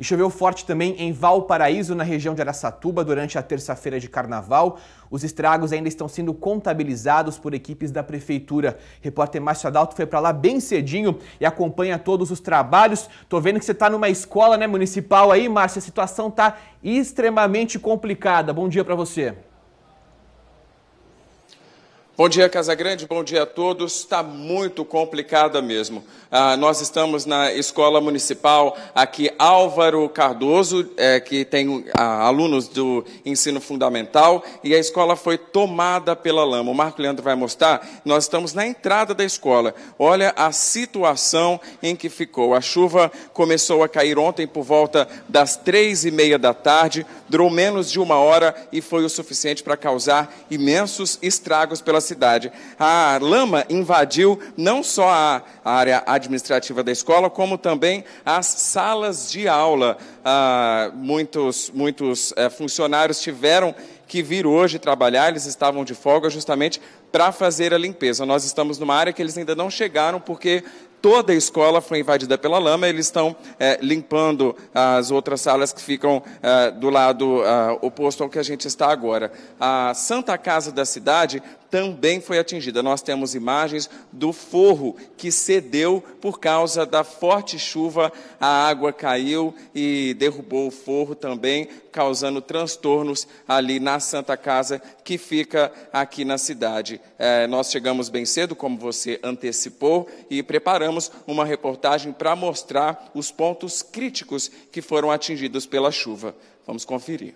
E choveu forte também em Valparaíso, na região de Araçatuba, durante a terça-feira de carnaval. Os estragos ainda estão sendo contabilizados por equipes da prefeitura. repórter Márcio Adalto foi para lá bem cedinho e acompanha todos os trabalhos. Tô vendo que você está numa escola né, municipal aí, Márcio. A situação está extremamente complicada. Bom dia para você. Bom dia, Casa Grande, Bom dia a todos. Está muito complicada mesmo. Ah, nós estamos na escola municipal aqui Álvaro Cardoso, é, que tem ah, alunos do ensino fundamental, e a escola foi tomada pela lama. O Marco Leandro vai mostrar. Nós estamos na entrada da escola. Olha a situação em que ficou. A chuva começou a cair ontem por volta das três e meia da tarde, durou menos de uma hora e foi o suficiente para causar imensos estragos pelas cidade. A lama invadiu não só a área administrativa da escola, como também as salas de aula. Ah, muitos muitos eh, funcionários tiveram que vir hoje trabalhar, eles estavam de folga justamente para fazer a limpeza. Nós estamos numa área que eles ainda não chegaram porque toda a escola foi invadida pela lama. Eles estão é, limpando as outras salas que ficam é, do lado é, oposto ao que a gente está agora. A Santa Casa da cidade também foi atingida. Nós temos imagens do forro que cedeu por causa da forte chuva. A água caiu e derrubou o forro também, causando transtornos ali na Santa Casa, que fica aqui na cidade. É, nós chegamos bem cedo, como você antecipou, e preparamos preparamos uma reportagem para mostrar os pontos críticos que foram atingidos pela chuva. Vamos conferir.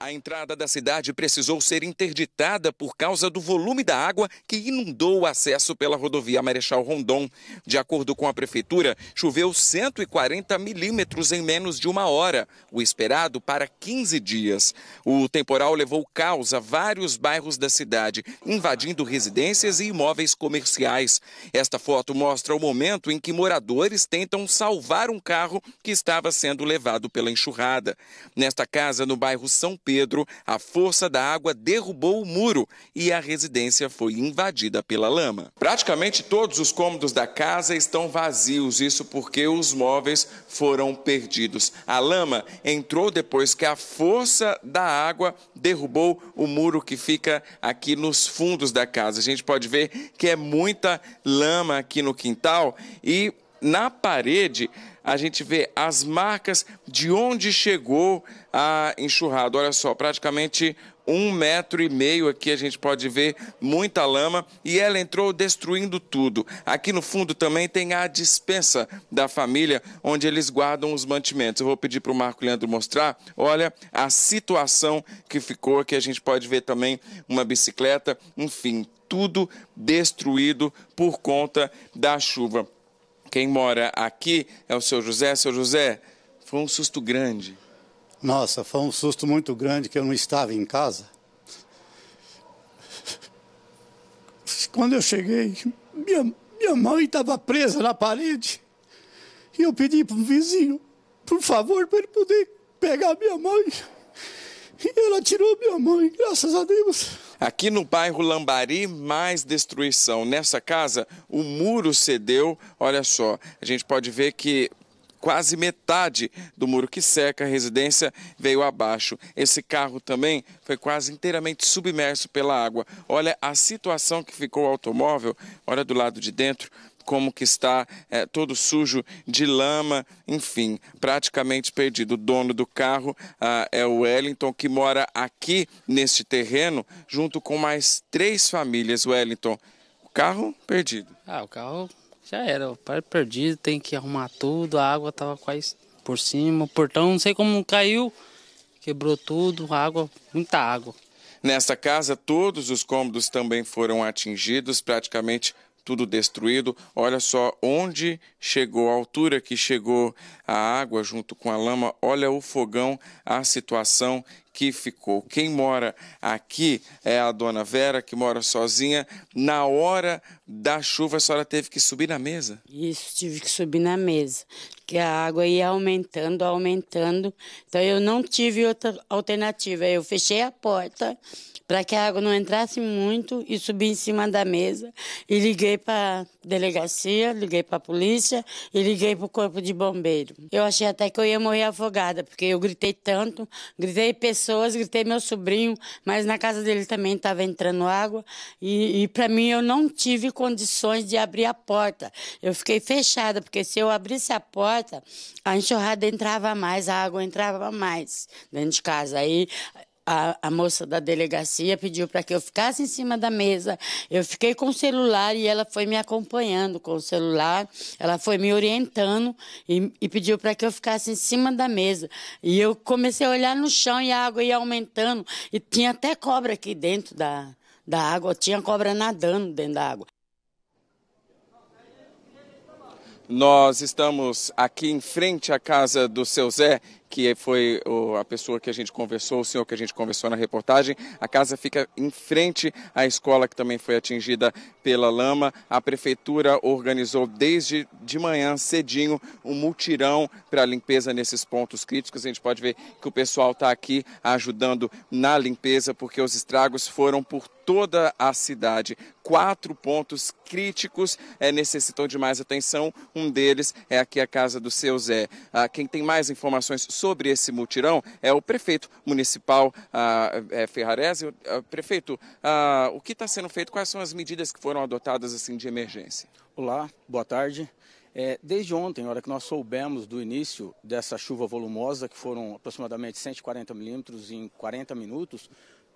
A entrada da cidade precisou ser interditada por causa do volume da água que inundou o acesso pela rodovia Marechal Rondon. De acordo com a prefeitura, choveu 140 milímetros em menos de uma hora, o esperado para 15 dias. O temporal levou caos a vários bairros da cidade, invadindo residências e imóveis comerciais. Esta foto mostra o momento em que moradores tentam salvar um carro que estava sendo levado pela enxurrada. Nesta casa, no bairro São Pedro, a força da água derrubou o muro e a residência foi invadida pela lama. Praticamente todos os cômodos da casa estão vazios, isso porque os móveis foram perdidos. A lama entrou depois que a força da água derrubou o muro que fica aqui nos fundos da casa. A gente pode ver que é muita lama aqui no quintal e na parede a gente vê as marcas de onde chegou a enxurrada. Olha só, praticamente um metro e meio aqui a gente pode ver muita lama e ela entrou destruindo tudo. Aqui no fundo também tem a dispensa da família onde eles guardam os mantimentos. Eu vou pedir para o Marco Leandro mostrar. Olha a situação que ficou aqui. A gente pode ver também uma bicicleta, enfim, tudo destruído por conta da chuva. Quem mora aqui é o seu José. Seu José, foi um susto grande. Nossa, foi um susto muito grande que eu não estava em casa. Quando eu cheguei, minha, minha mãe estava presa na parede. E eu pedi para um vizinho, por favor, para ele poder pegar minha mãe. E ela tirou minha mãe, graças a Deus. Aqui no bairro Lambari, mais destruição. Nessa casa, o muro cedeu. Olha só, a gente pode ver que quase metade do muro que seca a residência veio abaixo. Esse carro também foi quase inteiramente submerso pela água. Olha a situação que ficou o automóvel, olha do lado de dentro, como que está é, todo sujo de lama, enfim, praticamente perdido. O dono do carro ah, é o Wellington, que mora aqui neste terreno, junto com mais três famílias. Wellington, o carro perdido. Ah, o carro já era, o pai perdido, tem que arrumar tudo, a água estava quase por cima, o portão, não sei como caiu, quebrou tudo, água, muita água. Nesta casa, todos os cômodos também foram atingidos, praticamente tudo destruído. Olha só onde chegou, a altura que chegou a água junto com a lama. Olha o fogão, a situação que ficou. Quem mora aqui é a dona Vera, que mora sozinha. Na hora da chuva, a senhora teve que subir na mesa? Isso, tive que subir na mesa. Que a água ia aumentando, aumentando. Então eu não tive outra alternativa. Eu fechei a porta para que a água não entrasse muito e subi em cima da mesa e liguei para delegacia, liguei para a polícia e liguei para o corpo de bombeiro. Eu achei até que eu ia morrer afogada, porque eu gritei tanto, gritei pessoas, gritei meu sobrinho, mas na casa dele também estava entrando água e, e para mim eu não tive condições de abrir a porta. Eu fiquei fechada, porque se eu abrisse a porta, a enxurrada entrava mais, a água entrava mais dentro de casa. Aí a, a moça da delegacia pediu para que eu ficasse em cima da mesa. Eu fiquei com o celular e ela foi me acompanhando com o celular, ela foi me orientando e, e pediu para que eu ficasse em cima da mesa. E eu comecei a olhar no chão e a água ia aumentando. E tinha até cobra aqui dentro da, da água, tinha cobra nadando dentro da água. Nós estamos aqui em frente à casa do seu Zé que foi a pessoa que a gente conversou, o senhor que a gente conversou na reportagem. A casa fica em frente à escola que também foi atingida pela lama. A prefeitura organizou desde de manhã cedinho um mutirão para limpeza nesses pontos críticos. A gente pode ver que o pessoal está aqui ajudando na limpeza porque os estragos foram por toda a cidade. Quatro pontos críticos é, necessitam de mais atenção. Um deles é aqui a casa do seu Zé. Ah, quem tem mais informações sobre esse mutirão é o prefeito municipal ah, é, Ferrarese. Ah, prefeito, ah, o que está sendo feito? Quais são as medidas que foram adotadas assim de emergência? Olá, boa tarde. É, desde ontem, na hora que nós soubemos do início dessa chuva volumosa, que foram aproximadamente 140 milímetros em 40 minutos,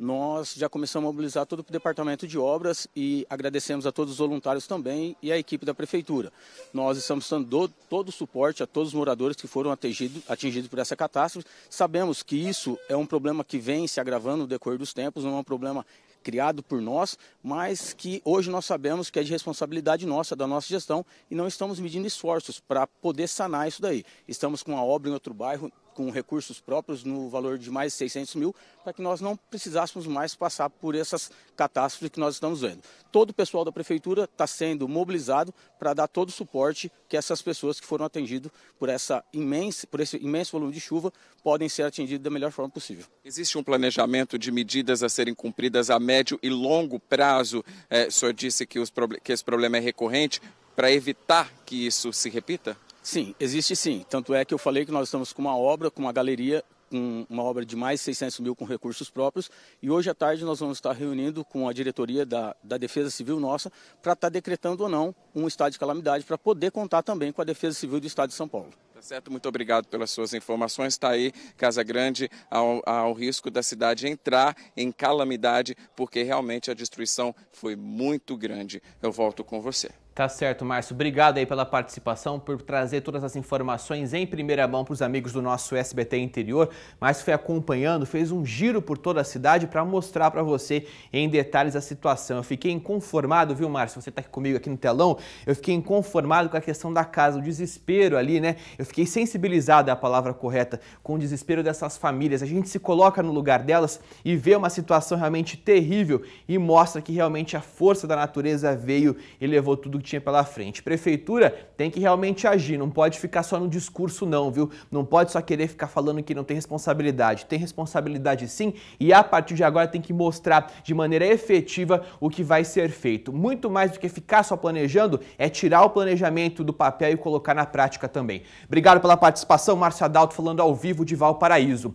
nós já começamos a mobilizar todo o departamento de obras e agradecemos a todos os voluntários também e a equipe da prefeitura. Nós estamos dando todo o suporte a todos os moradores que foram atingidos por essa catástrofe. Sabemos que isso é um problema que vem se agravando no decorrer dos tempos, não é um problema criado por nós, mas que hoje nós sabemos que é de responsabilidade nossa, da nossa gestão, e não estamos medindo esforços para poder sanar isso daí. Estamos com uma obra em outro bairro com recursos próprios no valor de mais de 600 mil, para que nós não precisássemos mais passar por essas catástrofes que nós estamos vendo. Todo o pessoal da prefeitura está sendo mobilizado para dar todo o suporte que essas pessoas que foram atingidas por, essa imensa, por esse imenso volume de chuva podem ser atingidas da melhor forma possível. Existe um planejamento de medidas a serem cumpridas a médio e longo prazo? É, o senhor disse que, os, que esse problema é recorrente para evitar que isso se repita? Sim, existe sim. Tanto é que eu falei que nós estamos com uma obra, com uma galeria, com uma obra de mais 600 mil com recursos próprios. E hoje à tarde nós vamos estar reunindo com a diretoria da, da Defesa Civil nossa para estar tá decretando ou não um estado de calamidade para poder contar também com a Defesa Civil do Estado de São Paulo tá certo, muito obrigado pelas suas informações. Está aí Casa Grande ao, ao, risco da cidade entrar em calamidade, porque realmente a destruição foi muito grande. Eu volto com você. Tá certo, Márcio. Obrigado aí pela participação, por trazer todas as informações em primeira mão para os amigos do nosso SBT Interior. Márcio foi acompanhando, fez um giro por toda a cidade para mostrar para você em detalhes a situação. Eu fiquei inconformado, viu, Márcio? Você está comigo aqui no telão. Eu fiquei inconformado com a questão da casa, o desespero ali, né? Eu fiquei sensibilizado, é a palavra correta, com o desespero dessas famílias. A gente se coloca no lugar delas e vê uma situação realmente terrível e mostra que realmente a força da natureza veio e levou tudo tinha pela frente. Prefeitura tem que realmente agir, não pode ficar só no discurso não, viu? Não pode só querer ficar falando que não tem responsabilidade. Tem responsabilidade sim e a partir de agora tem que mostrar de maneira efetiva o que vai ser feito. Muito mais do que ficar só planejando, é tirar o planejamento do papel e colocar na prática também. Obrigado pela participação, Márcio Adalto falando ao vivo de Valparaíso.